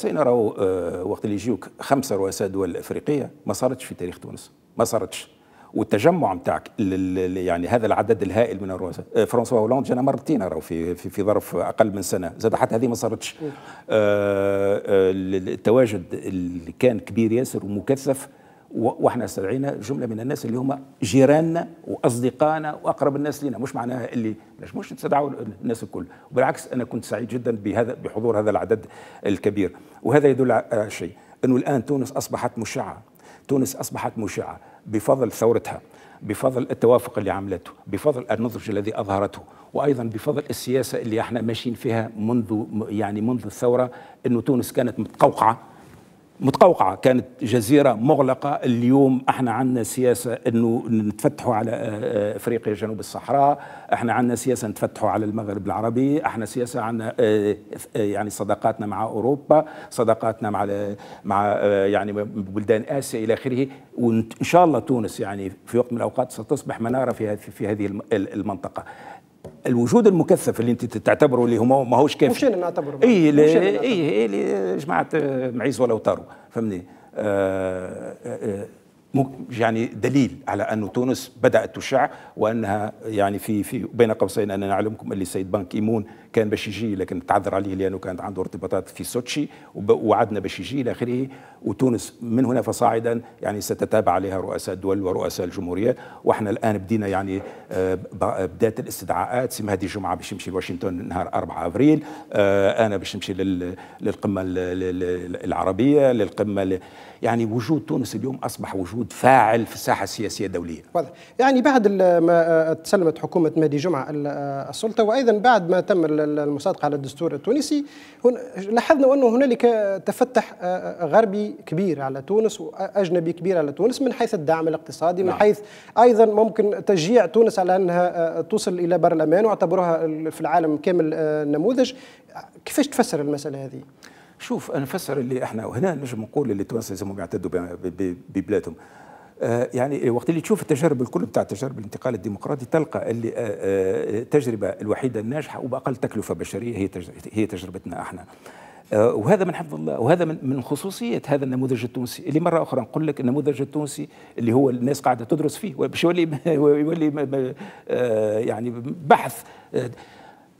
سينا راهو آه، وقت اللي يجيوك خمسه رؤساء دول افريقيه ما صارتش في تاريخ تونس ما صارتش والتجمع نتاعك يعني هذا العدد الهائل من الرؤساء آه، فرانسوا هولاند جانا مرتين راهو في, في في ظرف اقل من سنه زاد حتى هذه ما صارتش آه، التواجد اللي كان كبير ياسر ومكثف واحنا استدعينا جمله من الناس اللي هم جيراننا واصدقائنا واقرب الناس لنا مش معناها اللي مش مش تستدعوا الناس الكل وبالعكس انا كنت سعيد جدا بهذا بحضور هذا العدد الكبير وهذا يدل على شيء انه الان تونس اصبحت مشعه تونس اصبحت مشعه بفضل ثورتها بفضل التوافق اللي عملته بفضل النضج الذي اظهرته وايضا بفضل السياسه اللي احنا ماشيين فيها منذ يعني منذ الثوره انه تونس كانت متقوقعه متقوقعة كانت جزيرة مغلقة اليوم احنا عندنا سياسة انه نتفتحوا على آه، آه، افريقيا جنوب الصحراء احنا عندنا سياسة نتفتحوا على المغرب العربي احنا سياسة عندنا آه، يعني صداقاتنا مع اوروبا صداقاتنا مع مع يعني بلدان اسيا الى اخره وان شاء الله تونس يعني في وقت من الاوقات ستصبح منارة في في هذه المنطقة الوجود المكثف اللي انت تعتبره اللي هو ماهوش كافي مش انا نعتبره اي اي اي جماعه آه، معيز ولا وطارو فهمني آه آه, آه، يعني دليل على أن تونس بدأت تشع وأنها يعني في في بين قوسين أنا نعلمكم اللي السيد بنك إيمون كان باش يجي لكن تعذر عليه لأنه كانت عنده ارتباطات في سوتشي ووعدنا باش يجي إلى آخره وتونس من هنا فصاعدا يعني ستتابع عليها رؤساء الدول ورؤساء الجمهوريات وإحنا الآن بدينا يعني آه، بدات الاستدعاءات سي هذه الجمعة باش يمشي لواشنطن نهار 4 أبريل آه، أنا باش نمشي للقمة العربية للقمة يعني وجود تونس اليوم أصبح وجود وجود فاعل في الساحه السياسيه الدوليه. واضح، يعني بعد ما آه، تسلمت حكومه مهدي جمعه آه، السلطه وايضا بعد ما تم المصادقه على الدستور التونسي لاحظنا انه هنالك تفتح آه، غربي كبير على تونس واجنبي كبير على تونس من حيث الدعم الاقتصادي، من نعم. حيث ايضا ممكن تشجيع تونس على انها توصل الى برلمان واعتبروها في العالم كامل نموذج. كيفاش تفسر المساله هذه؟ شوف انا نفسر اللي احنا وهنا نجم نقول اللي التوانسه لازم يعتدوا ببلادهم آه، يعني وقت اللي تشوف التجارب الكل بتاع تجارب الانتقال الديمقراطي تلقى اللي آه، آه، التجربه الوحيده الناجحه وباقل تكلفه بشريه هي هي تجربتنا احنا وهذا من حفظ الله وهذا من من خصوصيه هذا النموذج التونسي اللي مره اخرى نقول لك النموذج التونسي اللي هو الناس قاعده تدرس فيه باش يولي يولي يعني بحث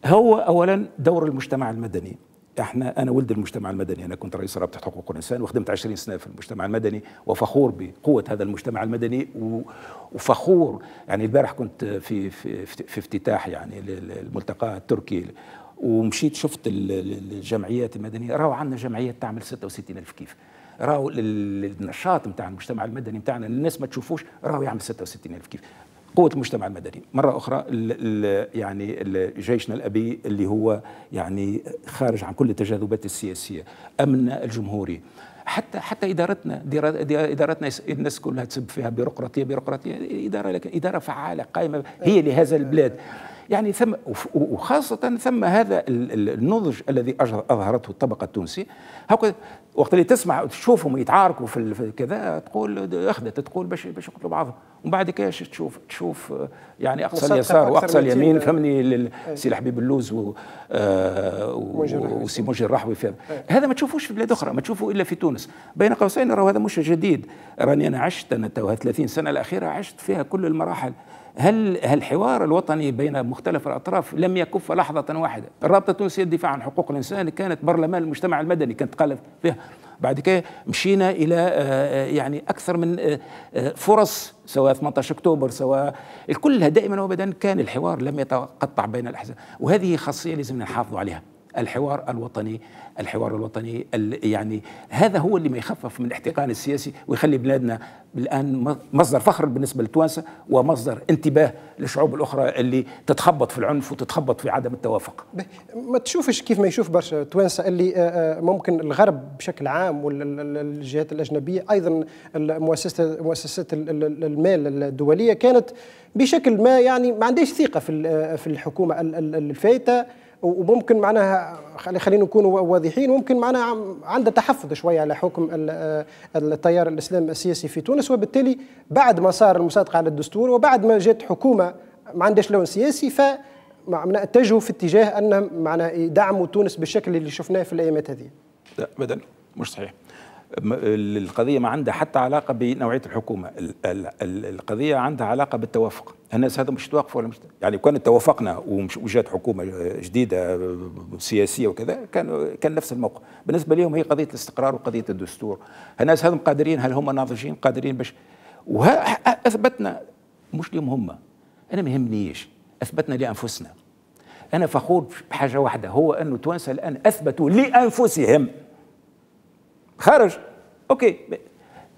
هو اولا دور المجتمع المدني احنا انا ولد المجتمع المدني انا كنت رئيس رابطه حقوق الانسان وخدمت 20 سنه في المجتمع المدني وفخور بقوه هذا المجتمع المدني وفخور يعني البارح كنت في في, في افتتاح يعني الملتقى التركي ومشيت شفت الجمعيات المدنيه راهو عندنا جمعيات تعمل 66 الف كيف راهو النشاط نتاع المجتمع المدني نتاعنا الناس ما تشوفوش راهو يعمل 66 الف كيف قوه المجتمع المدني مره اخرى ال ال يعني جيشنا الابي اللي هو يعني خارج عن كل التجاذبات السياسيه امننا الجمهوري حتى حتى ادارتنا ادارتنا الناس كلها تسب فيها بيروقراطيه بيروقراطيه اداره لكن اداره فعاله قائمه هي أيوة. لهذا البلاد يعني ثم وخاصة ثم هذا النضج الذي أظهرته الطبقة التونسية هكذا وقت اللي تسمع تشوفهم يتعاركوا في كذا تقول أخذت تقول باش باش يقتلوا بعضهم ومن بعد كاش تشوف تشوف آه، يعني اقصى اليسار واقصى اليمين فهمني إيه. سي الحبيب اللوز و آه، وسي موجي الرحوي فهم إيه. هذا ما تشوفوش في بلاد اخرى ما تشوفوا الا في تونس بين قوسين راه هذا مش جديد راني انا عشت انا توها 30 سنه الاخيره عشت فيها كل المراحل هل الحوار الوطني بين مختلف الاطراف لم يكف لحظه واحده الرابطه التونسيه للدفاع عن حقوق الانسان كانت برلمان المجتمع المدني كانت قال فيها بعد كده مشينا الى آه، آه، يعني اكثر من آه، فرص سواء 18 اكتوبر سواء الكل دائما وابدا كان الحوار لم يتقطع بين الاحزاب وهذه خاصيه لازم نحافظ عليها الحوار الوطني الحوار الوطني يعني هذا هو اللي ما يخفف من الاحتقان السياسي ويخلي بلادنا الان مصدر فخر بالنسبه للتوانسه ومصدر انتباه للشعوب الاخرى اللي تتخبط في العنف وتتخبط في عدم التوافق. ما تشوفش كيف ما يشوف برشا توانسه اللي ممكن الغرب بشكل عام والجهات الاجنبيه ايضا المؤسسات مؤسسات المال الدوليه كانت بشكل ما يعني ما عندهاش ثقه في في الحكومه الفايته وممكن معناها خلينا نكونوا واضحين ممكن معناها عندها تحفظ شويه على حكم آه، التيار الاسلام السياسي في تونس وبالتالي بعد ما صار المصادقه على الدستور وبعد ما جت حكومه ما عندهاش لون سياسي ف معنا اتجهوا في اتجاه ان معنا يدعموا تونس بالشكل اللي شفناه في الايامات هذه. لا ابدا مش صحيح. القضية ما عندها حتى علاقة بنوعية الحكومة القضية عندها علاقة بالتوافق الناس هذا مش توافقوا ولا مش يعني لو كان توافقنا وجات حكومة جديدة سياسية وكذا كان كان نفس الموقف بالنسبة لهم هي قضية الاستقرار وقضية الدستور الناس هذم قادرين هل هم ناضجين قادرين باش أثبتنا مش لهم هم أنا ما يهمنيش أثبتنا لأنفسنا أنا فخور بحاجة واحدة هو أنه توانسة الآن أثبتوا لأنفسهم خرج اوكي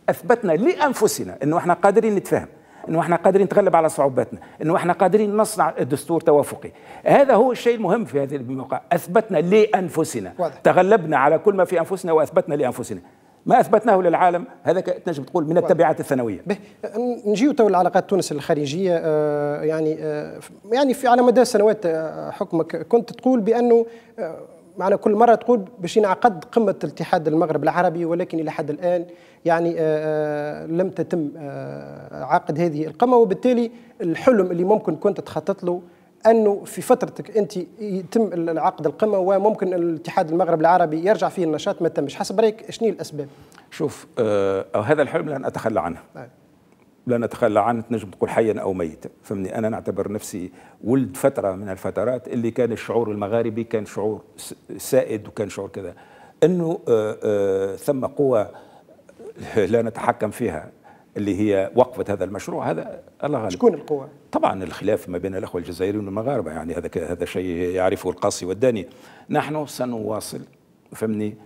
اثبتنا لانفسنا انه احنا قادرين نتفاهم انه احنا قادرين نتغلب على صعوباتنا انه احنا قادرين نصنع دستور توافقي هذا هو الشيء المهم في هذه الموقع اثبتنا لانفسنا واضح. تغلبنا على كل ما في انفسنا واثبتنا لانفسنا ما اثبتناه للعالم هذا تنجم تقول من التبعات الثانويه نجيو تو العلاقات تونس الخارجيه آه، يعني آه، يعني في على مدى سنوات آه، حكمك كنت تقول بانه معنا كل مره تقول باش ينعقد قمه الاتحاد المغرب العربي ولكن الى حد الان يعني آه، آه، لم تتم آه، عقد هذه القمه وبالتالي الحلم اللي ممكن كنت تخطط له انه في فترتك انت يتم عقد القمه وممكن الاتحاد المغرب العربي يرجع فيه النشاط ما تمش حسب رايك شنو الاسباب؟ شوف آه هذا الحلم لن اتخلى عنه. آه. لا نتخلى عنه تنجم تقول حيا او ميتا فهمني انا نعتبر نفسي ولد فتره من الفترات اللي كان الشعور المغاربي كان شعور سائد وكان شعور كذا انه آه، آه، ثم قوى لا نتحكم فيها اللي هي وقفة هذا المشروع هذا الله غالب شكون القوى؟ طبعا الخلاف ما بين الأخوة الجزائريين والمغاربة يعني هذا هذا شيء يعرفه القاصي والداني نحن سنواصل فهمني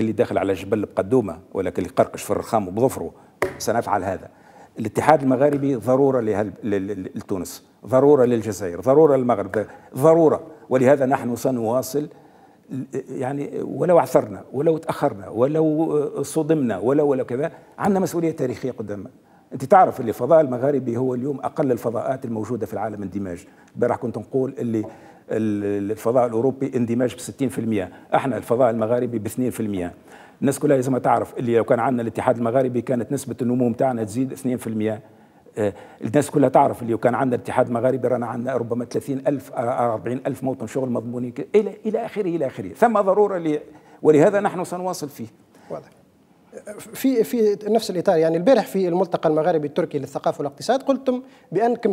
اللي داخل على جبل بقدومة ولا اللي قرقش في الرخام وبظفره سنفعل هذا الاتحاد المغاربي ضرورة لتونس ضرورة للجزائر ضرورة للمغرب ضرورة ولهذا نحن سنواصل يعني ولو عثرنا ولو تأخرنا ولو صدمنا ولو ولو كذا عندنا مسؤولية تاريخية قدامنا انت تعرف اللي الفضاء المغاربي هو اليوم اقل الفضاءات الموجوده في العالم اندماج امبارح كنت نقول اللي الفضاء الاوروبي اندماج ب 60% احنا الفضاء المغاربي ب 2% الناس كلها لازم تعرف اللي لو كان عندنا الاتحاد المغاربي كانت نسبه النمو نتاعنا تزيد 2% آه، الناس كلها تعرف اللي كان عندنا الاتحاد المغاربي رانا عندنا ربما 30 ألف 40 آه، ألف موطن شغل مضمونين إلى إلى آخره إلى آخره ثم ضرورة ولهذا نحن سنواصل فيه واضح في في نفس الاطار يعني البارح في الملتقى المغاربي التركي للثقافه والاقتصاد قلتم بانكم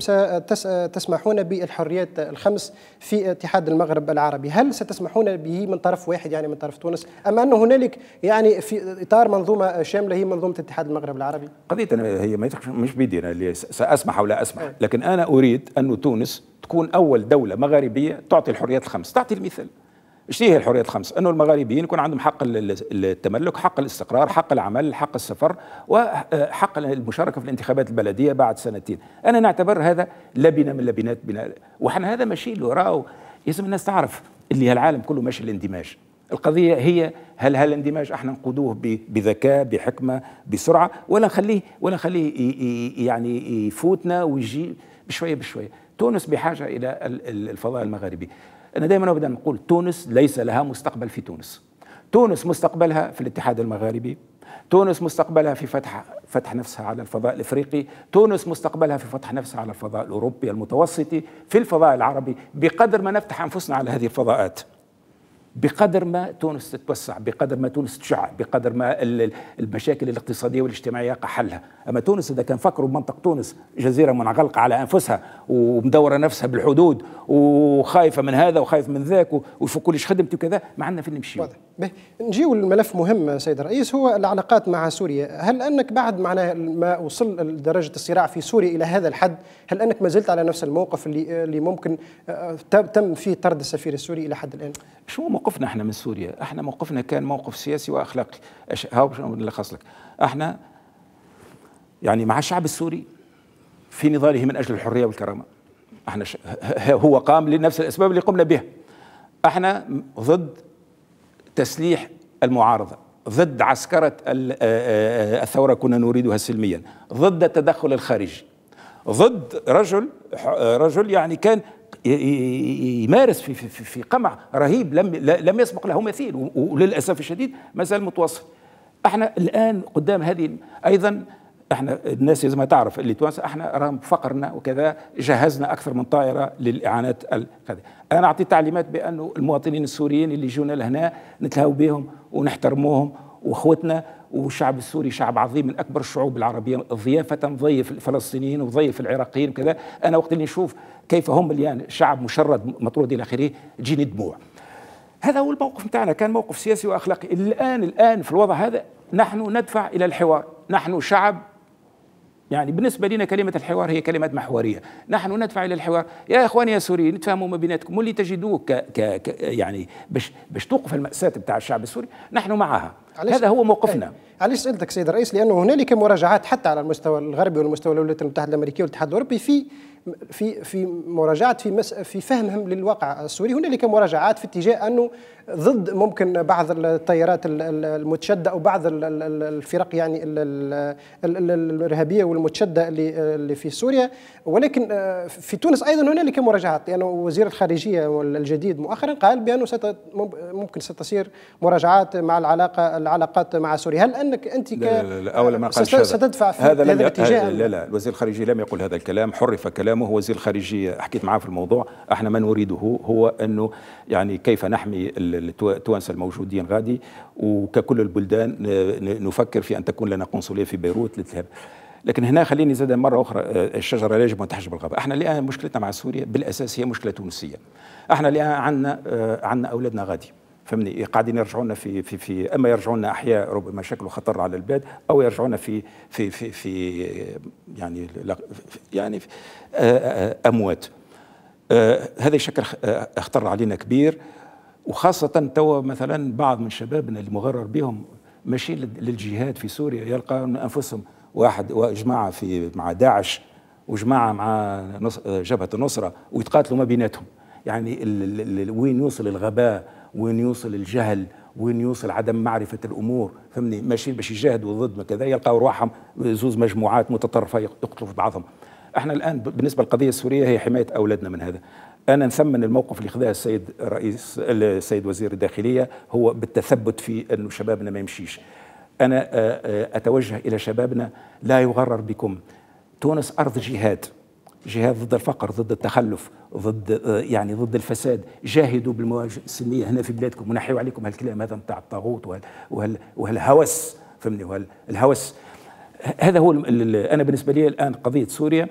ستسمحون بالحريات الخمس في اتحاد المغرب العربي، هل ستسمحون به من طرف واحد يعني من طرف تونس ام ان هنالك يعني في اطار منظومه شامله هي منظومه اتحاد المغرب العربي؟ قضيه هي مش بيدي انا اللي ساسمح او لا اسمح، لكن انا اريد ان تونس تكون اول دوله مغاربيه تعطي الحريات الخمس، تعطي المثال ايش هي الحريه الخمس؟ انه المغاربيين يكون عندهم حق التملك، حق الاستقرار، حق العمل، حق السفر وحق آه، المشاركه في الانتخابات البلديه بعد سنتين، انا نعتبر هذا لبنه من لبنات بناء وحنا هذا ماشي وراه لازم الناس تعرف اللي العالم كله ماشي الاندماج. القضيه هي هل هل الاندماج احنا نقودوه بذكاء بحكمه بسرعه ولا نخليه ولا نخليه يعني يفوتنا ويجي بشويه بشويه. تونس بحاجه الى الفضاء المغاربي أنا دائما أبدا نقول تونس ليس لها مستقبل في تونس تونس مستقبلها في الاتحاد المغاربي تونس مستقبلها في فتح فتح نفسها على الفضاء الافريقي، تونس مستقبلها في فتح نفسها على الفضاء الاوروبي المتوسطي، في الفضاء العربي بقدر ما نفتح انفسنا على هذه الفضاءات. بقدر ما تونس تتوسع بقدر ما تونس تشع بقدر ما المشاكل الاقتصادية والاجتماعية يقع حلها أما تونس إذا كان فكروا بمنطقة تونس جزيرة منغلقة على أنفسها ومدورة نفسها بالحدود وخايفة من هذا وخايف من ذاك وفكولش خدمتي وكذا ما عندنا فين واضح نجيو لملف مهم سيد الرئيس هو العلاقات مع سوريا هل أنك بعد معناها ما وصل درجة الصراع في سوريا إلى هذا الحد هل أنك ما زلت على نفس الموقف اللي, اللي ممكن آه، تم فيه طرد السفير السوري إلى حد الآن شو موقفنا احنا من سوريا احنا موقفنا كان موقف سياسي واخلاقي هاو نلخص لك احنا يعني مع الشعب السوري في نضاله من اجل الحريه والكرامه احنا ش... هو قام لنفس الاسباب اللي قمنا بها احنا ضد تسليح المعارضه ضد عسكرة الثورة كنا نريدها سلميا ضد التدخل الخارجي ضد رجل رجل يعني كان يمارس في, في, في قمع رهيب لم لم يسبق له مثيل وللاسف الشديد ما زال متواصل احنا الان قدام هذه ايضا احنا الناس لازم تعرف اللي توانسه احنا رغم فقرنا وكذا جهزنا اكثر من طائره للاعانات هذه انا اعطيت تعليمات بانه المواطنين السوريين اللي جونا لهنا نتلاو بهم ونحترموهم واخوتنا والشعب السوري شعب عظيم من اكبر الشعوب العربيه ضيافه ضيف الفلسطينيين وضيف العراقيين وكذا انا وقت اللي نشوف كيف هم الان شعب مشرد مطرود الى اخره جيني دموع هذا هو الموقف نتاعنا كان موقف سياسي واخلاقي الان الان في الوضع هذا نحن ندفع الى الحوار نحن شعب يعني بالنسبة لنا كلمة الحوار هي كلمة محورية نحن ندفع إلى الحوار يا إخواني يا سوريين نتفاهموا ما بيناتكم واللي تجدوه ك... ك... يعني باش باش توقف المأساة بتاع الشعب السوري نحن معها هذا هو موقفنا إيه. علاش سالتك سيد الرئيس لانه هنالك مراجعات حتى على المستوى الغربي والمستوى الولايات المتحده الامريكيه والاتحاد الاوروبي في في في مراجعات في مس في فهمهم للواقع السوري هنالك مراجعات في اتجاه انه ضد ممكن بعض التيارات المتشده او بعض الفرق يعني الارهابيه والمتشده اللي اللي في سوريا ولكن آه، في تونس ايضا هنالك مراجعات لانه يعني وزير الخارجيه الجديد مؤخرا قال بانه ممكن ستصير مراجعات مع العلاقه العلاقات مع سوريا هل انك انت ك... لا لا لا ما قالش ستدفع في هذا, الاتجاه لا لا الوزير الخارجيه لم يقل هذا الكلام حرف كلامه وزير الخارجيه حكيت معاه في الموضوع احنا ما نريده هو انه يعني كيف نحمي التوانسه الموجودين غادي وككل البلدان نفكر في ان تكون لنا قنصليه في بيروت للذهاب لكن هنا خليني زاد مرة أخرى آه، الشجرة لا يجب أن تحجب الغابة احنا الآن مشكلتنا مع سوريا بالأساس هي مشكلة تونسية احنا الآن عندنا آه، عندنا أولادنا غادي فهمني قاعدين يرجعونا في في في اما يرجعونا احياء ربما شكله خطر على البلاد او يرجعونا في في في في يعني يعني آه، آه، اموات آه، هذا يشكل خطر علينا كبير وخاصة توا مثلا بعض من شبابنا اللي مغرر بهم ماشيين للجهاد في سوريا يلقى من انفسهم واحد وجماعة في مع داعش وجماعة مع جبهة النصرة ويتقاتلوا ما بيناتهم يعني وين يوصل الغباء وين يوصل الجهل وين يوصل عدم معرفة الأمور فهمني ماشيين باش يجاهدوا ضد كذا يلقاو رواحهم زوز مجموعات متطرفة يقتلوا في بعضهم احنا الآن بالنسبة للقضية السورية هي حماية أولادنا من هذا أنا نثمن الموقف اللي خذاه السيد رئيس السيد وزير الداخلية هو بالتثبت في أنه شبابنا ما يمشيش أنا آه، آه، أتوجه إلى شبابنا لا يغرر بكم تونس أرض جهاد جهاد ضد الفقر ضد التخلف ضد آه، يعني ضد الفساد جاهدوا بالمواجهه السلميه هنا في بلادكم ونحيوا عليكم هالكلام هذا نتاع الطاغوت وهال وهال وهالهوس فهمني وهالهوس هذا هو انا بالنسبه لي الان قضيه سوريا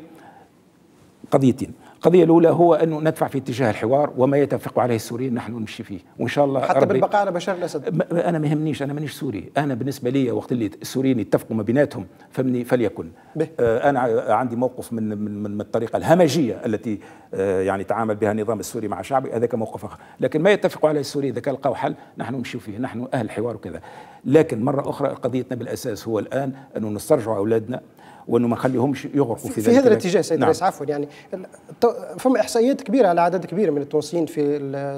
قضيتين القضية الأولى هو أنه ندفع في اتجاه الحوار وما يتفق عليه السوريين نحن نمشي فيه وإن شاء الله حتى بالبقاء على بشار الأسد أنا ما يهمنيش أنا مانيش سوري أنا بالنسبة لي وقت اللي السوريين يتفقوا ما بيناتهم فمني فليكن آه، أنا عندي موقف من, من, من الطريقة الهمجية التي آه، يعني تعامل بها النظام السوري مع شعبي هذاك موقف آخر لكن ما يتفق عليه السوريين إذا كان لقوا حل نحن نمشي فيه نحن أهل حوار وكذا لكن مرة أخرى قضيتنا بالأساس هو الآن أنه نسترجع أولادنا وانه ما خليهمش يغرقوا في, في هذا الاتجاه سيد نعم. عفوا يعني فما احصائيات كبيره على عدد كبير من التونسيين في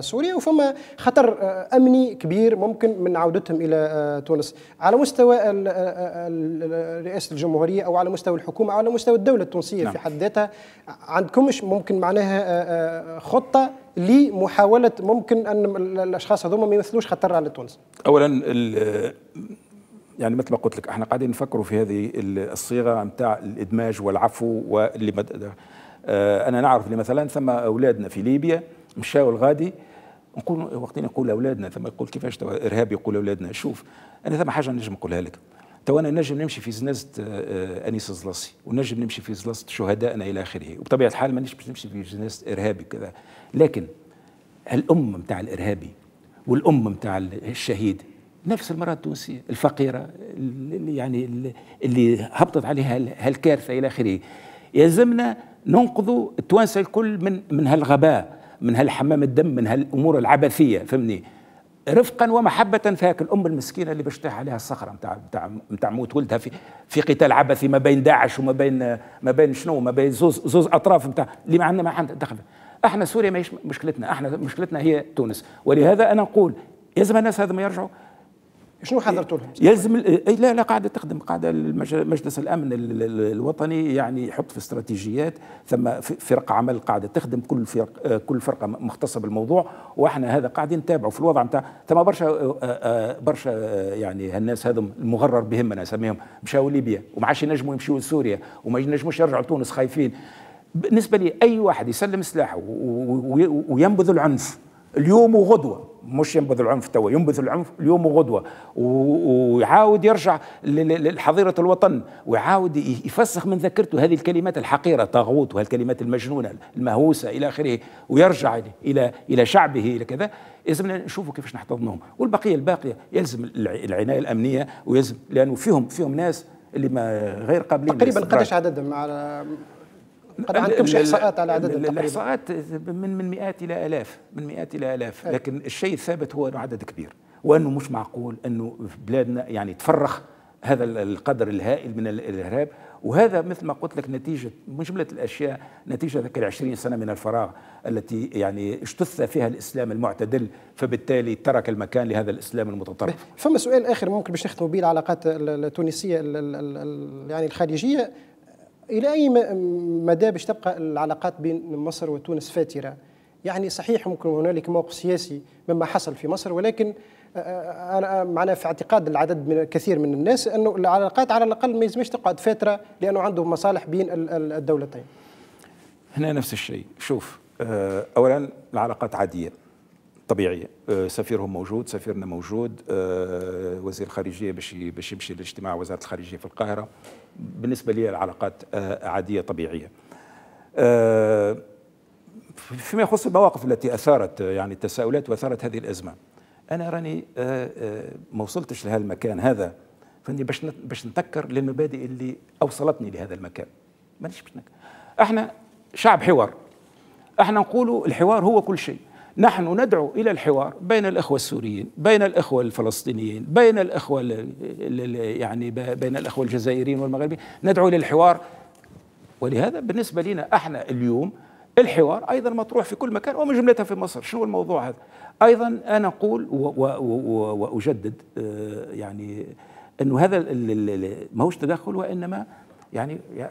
سوريا وفما خطر آه، امني كبير ممكن من عودتهم الى آه، تونس على مستوى آه، رئاسه الجمهوريه او على مستوى الحكومه او على مستوى الدوله التونسيه نعم. في حد ذاتها عندكمش ممكن معناها خطه لمحاوله ممكن ان الاشخاص هذوما ما يمثلوش خطر على تونس اولا يعني مثل ما قلت لك احنا قاعدين نفكروا في هذه الصيغه نتاع الادماج والعفو واللي مد... آه انا نعرف اللي مثلا ثم اولادنا في ليبيا مشاو الغادي نقول وقتين نقول اولادنا ثم يقول كيفاش ارهاب يقول اولادنا شوف انا ثم حاجه نجم نقولها لك تو انا نجم نمشي في زنازه آه، آه، انيس زلاصي ونجم نمشي في زنازه شهدائنا الى اخره وبطبيعه الحال مانيش باش نمشي في زنازه ارهابي كذا لكن الام نتاع الارهابي والام نتاع الشهيد نفس المرأة التونسية الفقيرة اللي يعني اللي هبطت عليها هالكارثة إلى آخره يلزمنا ننقذوا التوانسة الكل من من هالغباء من هالحمام الدم من هالأمور العبثية فهمني رفقا ومحبة هاك الأم المسكينة اللي باش عليها الصخرة متاع متاع متاع موت ولدها في في قتال عبثي ما بين داعش وما بين ما بين شنو ما بين زوز زوز أطراف متاع اللي ما عندنا ما عندنا دخل احنا سوريا ماهيش مشكلتنا احنا مشكلتنا هي تونس ولهذا انا نقول يلزم الناس هذا ما يرجعوا شنو حضرتوا لهم؟ يلزم إيه، لا لا قاعده تخدم قاعده مجلس الامن الوطني يعني يحط في استراتيجيات ثم فرق عمل قاعده تخدم كل فرق آه، كل فرقه مختصه بالموضوع واحنا هذا قاعدين نتابعه في الوضع نتاع ثم برشا آه، آه، برشا يعني هالناس هذم المغرر بهم انا اسميهم مشاو ليبيا وما عادش ينجموا يمشيوا لسوريا وما ينجموش يرجعوا لتونس خايفين بالنسبه لي اي واحد يسلم سلاحه وينبذ العنف اليوم وغدوه مش ينبذ العنف توا ينبذ العنف اليوم وغدوة ويعاود يرجع لحظيرة الوطن ويعاود يفسخ من ذاكرته هذه الكلمات الحقيرة طاغوت وهالكلمات المجنونة المهووسة إلى آخره ويرجع إلى إلى شعبه إلى كذا لازم نشوفوا كيفاش نحتضنهم والبقية الباقية يلزم العناية الأمنية ويلزم لأنه فيهم فيهم ناس اللي ما غير قابلين تقريبا قداش عددهم على قد عندكمش احصاءات على عدد الاحصاءات من من مئات الى الاف من مئات الى الاف لكن الشيء الثابت هو انه عدد كبير وانه مش معقول انه في بلادنا يعني تفرخ هذا القدر الهائل من الارهاب وهذا مثل ما قلت لك نتيجه من جمله الاشياء نتيجه ذاك العشرين سنه من الفراغ التي يعني اجتث فيها الاسلام المعتدل فبالتالي ترك المكان لهذا الاسلام المتطرف. فما سؤال اخر ممكن باش نختموا به العلاقات التونسيه يعني الخارجيه إلى أي مدى باش تبقى العلاقات بين مصر وتونس فاترة يعني صحيح ممكن هنالك موقف سياسي مما حصل في مصر ولكن آه، آه، انا معنا في اعتقاد العدد من كثير من الناس انه العلاقات على الاقل ما يلزمش تقعد فتره لانه عندهم مصالح بين الدولتين. هنا نفس الشيء، شوف آه، اولا العلاقات عاديه طبيعيه آه، سفيرهم موجود سفيرنا موجود آه، وزير الخارجيه باش باش يمشي لاجتماع وزاره الخارجيه في القاهره بالنسبه لي العلاقات آه، عاديه طبيعيه فيما يخص المواقف التي اثارت يعني التساؤلات واثارت هذه الازمه انا راني ما وصلتش لهالمكان هذا فاني باش باش نتذكر للمبادئ اللي اوصلتني لهذا المكان مانيش باش احنا شعب حوار احنا نقولوا الحوار هو كل شيء نحن ندعو الى الحوار بين الاخوه السوريين، بين الاخوه الفلسطينيين، بين الاخوه يعني بين الاخوه الجزائريين والمغربيين، ندعو الى الحوار ولهذا بالنسبه لنا احنا اليوم الحوار ايضا مطروح في كل مكان ومن جملتها في مصر، شنو الموضوع هذا؟ ايضا انا اقول واجدد آه، يعني انه هذا ماهوش تدخل وانما يعني أه،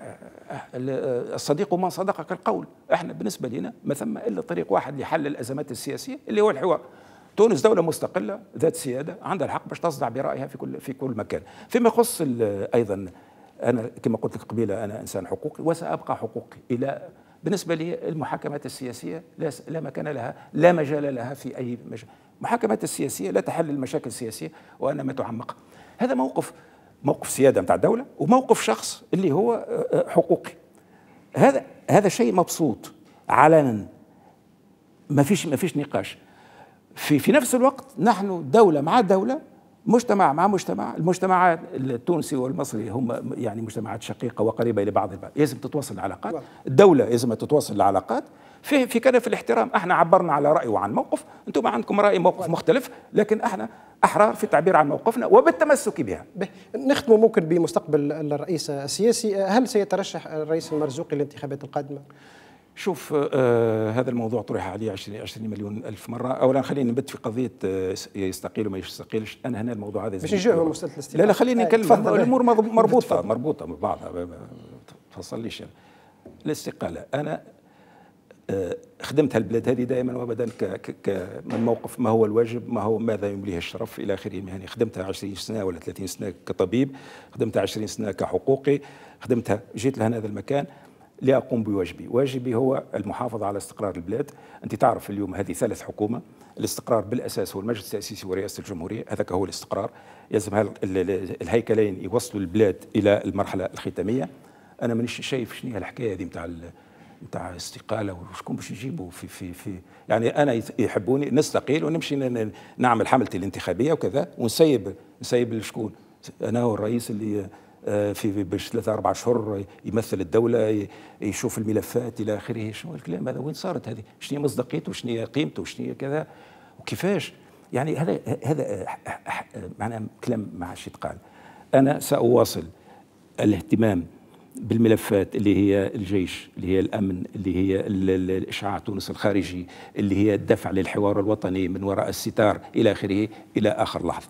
أه، الصديق من صدقك القول احنا بالنسبه لنا ما ثم الا طريق واحد لحل الازمات السياسيه اللي هو الحوار تونس دولة مستقلة ذات سيادة عندها الحق باش تصدع برأيها في كل في كل مكان. فيما يخص أيضا أنا كما قلت لك قبيلة أنا إنسان حقوقي وسأبقى حقوقي إلى بالنسبة لي المحاكمات السياسية لا, مكان لها لا مجال لها في أي مجال المحاكمات السياسية لا تحل المشاكل السياسية وإنما تعمق هذا موقف موقف سياده نتاع الدوله وموقف شخص اللي هو آه، آه، حقوقي هذا هذا شيء مبسوط علنا ما فيش ما فيش نقاش في في نفس الوقت نحن دوله مع دوله مجتمع مع مجتمع المجتمعات التونسي والمصري هم يعني مجتمعات شقيقه وقريبه لبعض البعض لازم تتواصل العلاقات الدوله لازم تتواصل العلاقات في في كنف الاحترام احنا عبرنا على راي وعن موقف انتم عندكم راي موقف مختلف لكن احنا احرار في التعبير عن موقفنا وبالتمسك بها نختم ممكن بمستقبل الرئيس السياسي هل سيترشح الرئيس المرزوقي للانتخابات القادمه شوف آه هذا الموضوع طرح عليه 20 20 مليون الف مره اولا خليني نبت في قضيه آه، يستقيل وما يستقيلش انا هنا الموضوع هذا مش الاستقاله لا لا خليني نكلم آه الامور مربوطه مربوطه ببعضها ما تفصليش الاستقاله انا آه، خدمت هالبلاد هذه دائما وابدا من موقف ما هو الواجب ما هو ماذا يمليه الشرف الى اخره يعني خدمتها 20 سنه ولا 30 سنه كطبيب خدمتها 20 سنه كحقوقي خدمتها جيت لهنا هذا المكان لأقوم بواجبي واجبي هو المحافظة على استقرار البلاد أنت تعرف اليوم هذه ثالث حكومة الاستقرار بالأساس هو المجلس التأسيسي ورئاسة الجمهورية هذا هو الاستقرار يلزم الهيكلين يوصلوا البلاد إلى المرحلة الختامية أنا مانيش شايف شنو هي الحكاية هذه نتاع نتاع استقاله وشكون باش يجيبوا في في في يعني انا يحبوني نستقيل ونمشي نعمل حملتي الانتخابيه وكذا ونسيب نسيب شكون انا هو الرئيس اللي آه، في باش ثلاثة أربعة شهور يمثل الدولة يشوف الملفات إلى آخره شنو الكلام هذا وين صارت هذه شنو مصداقيته شنو قيمته شنو كذا وكيفاش يعني هذا هذا معناه كلام ما عادش يتقال أنا سأواصل الاهتمام بالملفات اللي هي الجيش اللي هي الامن اللي هي الاشعاع تونس الخارجي اللي هي الدفع للحوار الوطني من وراء الستار الى اخره الى اخر لحظه.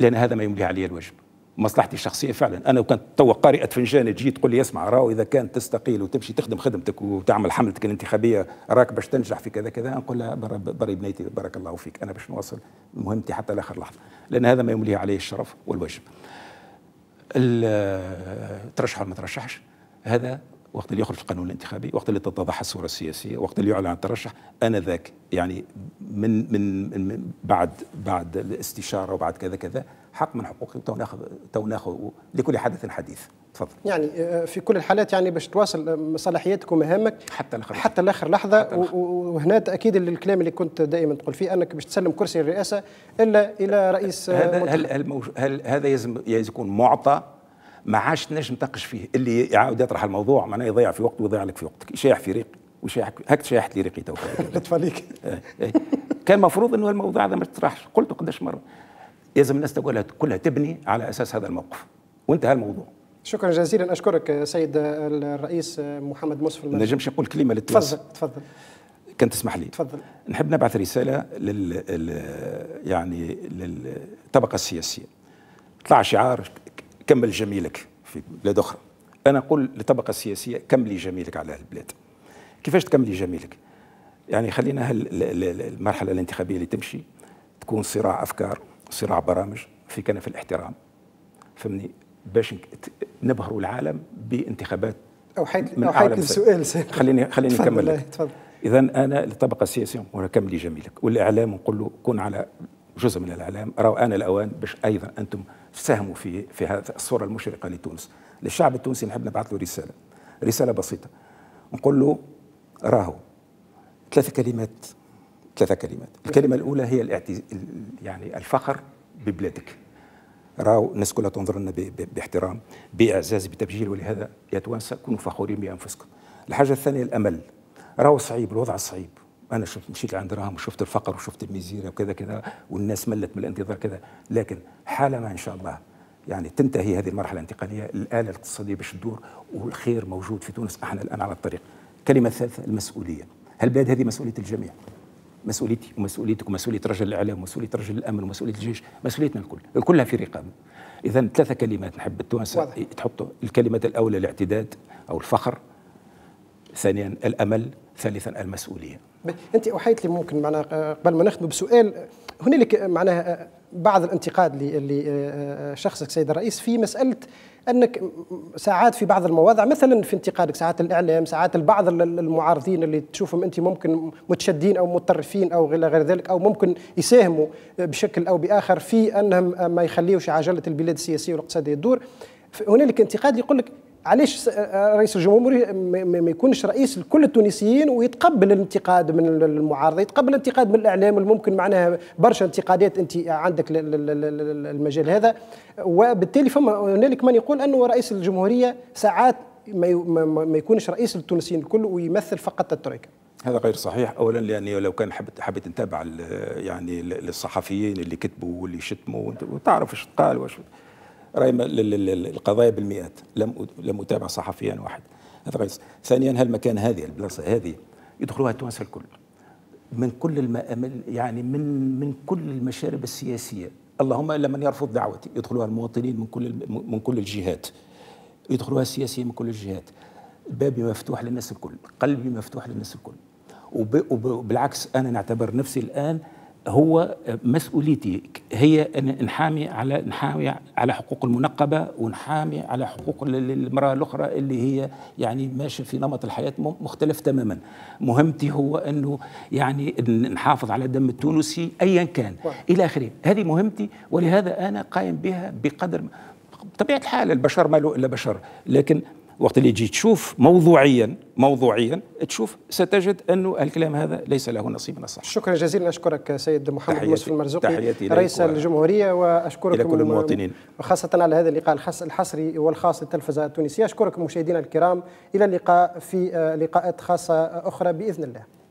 لان هذا ما يملي علي الواجب. مصلحتي الشخصيه فعلا انا كنت تو قارئه فنجان تجي تقول لي اسمع راهو اذا كان تستقيل وتمشي تخدم خدمتك وتعمل حملتك الانتخابيه راك باش تنجح في كذا كذا نقول لها بري بنيتي بارك الله فيك انا باش نواصل مهمتي حتى لاخر لحظه لان هذا ما يمليه عليه الشرف والواجب. آه، ترشح ولا ما ترشحش هذا وقت اللي يخرج القانون الانتخابي وقت اللي تتضح الصوره السياسيه وقت اللي يعلن عن الترشح انا ذاك يعني من من, من بعد بعد الاستشاره وبعد كذا كذا حق من حقوقي تو ناخذ تو ناخذ لكل حدث حديث تفضل يعني آه، في كل الحالات يعني باش تواصل آه، صلاحياتك ومهامك حتى لاخر حتى لاخر لحظه حتى وهنا تاكيد للكلام اللي كنت دائما تقول فيه انك باش تسلم كرسي الرئاسه الا الى رئيس آه، هذا هل, هل, هل هذا يلزم يكون معطى ما عادش تنجم تناقش فيه اللي يعاود يطرح الموضوع معناه يضيع في وقته ويضيع لك في وقتك يشيح في ريقي وشيح هك شيحت لي ريقي تو لطف عليك إيه، إيه. كان المفروض انه الموضوع هذا ما تطرحش قلت قداش مره لازم الناس تقولها كلها تبني على اساس هذا الموقف وانتهى الموضوع شكرا جزيلا اشكرك سيد الرئيس محمد مسفر ما نجمش نقول كلمه للتونس تفضل تفضل كان تسمح لي تفضل نحب نبعث رساله لل, لل... يعني للطبقه السياسيه طلع شعار كمل جميلك في بلاد اخرى انا اقول للطبقه السياسيه كملي جميلك على البلاد كيفاش تكملي جميلك يعني خلينا المرحله الانتخابيه اللي تمشي تكون صراع افكار صراع برامج في كنف الاحترام فهمني باش نبهروا العالم بانتخابات او حيك من او حيك السؤال سهل خليني خليني نكمل تفضل اذا انا الطبقه السياسيه ونكمل جميلك والاعلام نقول له كن على جزء من الاعلام راهو انا الاوان باش ايضا انتم تساهموا في في هذا الصوره المشرقه لتونس للشعب التونسي نحب نبعث له رساله رساله بسيطه نقول له راهو ثلاث كلمات ثلاث كلمات الكلمه الاولى هي الاعتز... يعني الفخر ببلادك راو الناس كلها تنظر لنا باحترام باعزاز بتبجيل ولهذا يا توانسه كونوا فخورين بانفسكم. الحاجه الثانيه الامل راو صعيب الوضع صعيب انا شفت مشيت عند راهم وشفت الفقر وشفت الميزيره وكذا كذا والناس ملت من الانتظار كذا لكن حالما ان شاء الله يعني تنتهي هذه المرحله الانتقاليه الاله الاقتصاديه باش تدور والخير موجود في تونس احنا الان على الطريق. الكلمه الثالثه المسؤوليه. بلاد هذه مسؤوليه الجميع. مسؤوليتي ومسؤوليتك ومسؤولية رجل الإعلام ومسؤولية رجل الأمن ومسؤولية الجيش مسؤوليتنا الكل كلها في رقاب إذا ثلاثة كلمات نحب التوانسة تحطوا الكلمات الأولى الاعتداد أو الفخر ثانيا الأمل ثالثا المسؤولية أنت أوحيت لي ممكن معنا آه، قبل ما نختم بسؤال هنالك معناها آه، بعض الانتقاد لشخصك آه، سيد الرئيس في مسألة انك ساعات في بعض المواضع مثلا في انتقادك ساعات الاعلام ساعات البعض المعارضين اللي تشوفهم انت ممكن متشدين او متطرفين او غير غير ذلك او ممكن يساهموا بشكل او باخر في انهم ما يخليوش عجله البلاد السياسيه والاقتصاديه تدور هنالك انتقاد يقول لك علاش آه، آه، رئيس الجمهوريه ما يكونش رئيس لكل التونسيين ويتقبل الانتقاد من المعارضه يتقبل الانتقاد من الاعلام الممكن معناها برشا انتقادات انت عندك المجال هذا وبالتالي فما هنالك من يقول انه رئيس الجمهوريه ساعات ما يكونش رئيس للتونسيين الكل ويمثل فقط التركة هذا غير صحيح اولا لاني لو كان حبيت حبيت نتابع يعني للصحفيين اللي كتبوا واللي شتموا وتعرف ايش قال واش راي القضايا بالمئات لم لم اتابع صحفيا واحد هذا رئيس ثانيا هالمكان هذه البلاصه هذه يدخلوها التوانسه الكل من كل المأمل يعني من من كل المشارب السياسيه اللهم الا من يرفض دعوتي يدخلوها المواطنين من كل من كل الجهات يدخلوها السياسيين من كل الجهات بابي مفتوح للناس الكل قلبي مفتوح للناس الكل وبالعكس انا نعتبر نفسي الان هو مسؤوليتي هي ان نحامي على نحامي على حقوق المنقبه ونحامي على حقوق المراه الاخرى اللي هي يعني ماشيه في نمط الحياه مختلف تماما مهمتي هو انه يعني نحافظ على الدم التونسي ايا كان الى اخره هذه مهمتي ولهذا انا قائم بها بقدر بطبيعه الحال البشر ما له الا بشر لكن وقت اللي تجي تشوف موضوعيا موضوعيا تشوف ستجد أن الكلام هذا ليس له نصيب من الصحة شكرا جزيلا أشكرك سيد محمد يوسف المرزوقي رئيس الجمهورية وأشكرك إلى كل المواطنين وخاصة على هذا اللقاء الحصري والخاص للتلفزة التونسية أشكرك مشاهدينا الكرام إلى اللقاء في آه، لقاءات خاصة أخرى بإذن الله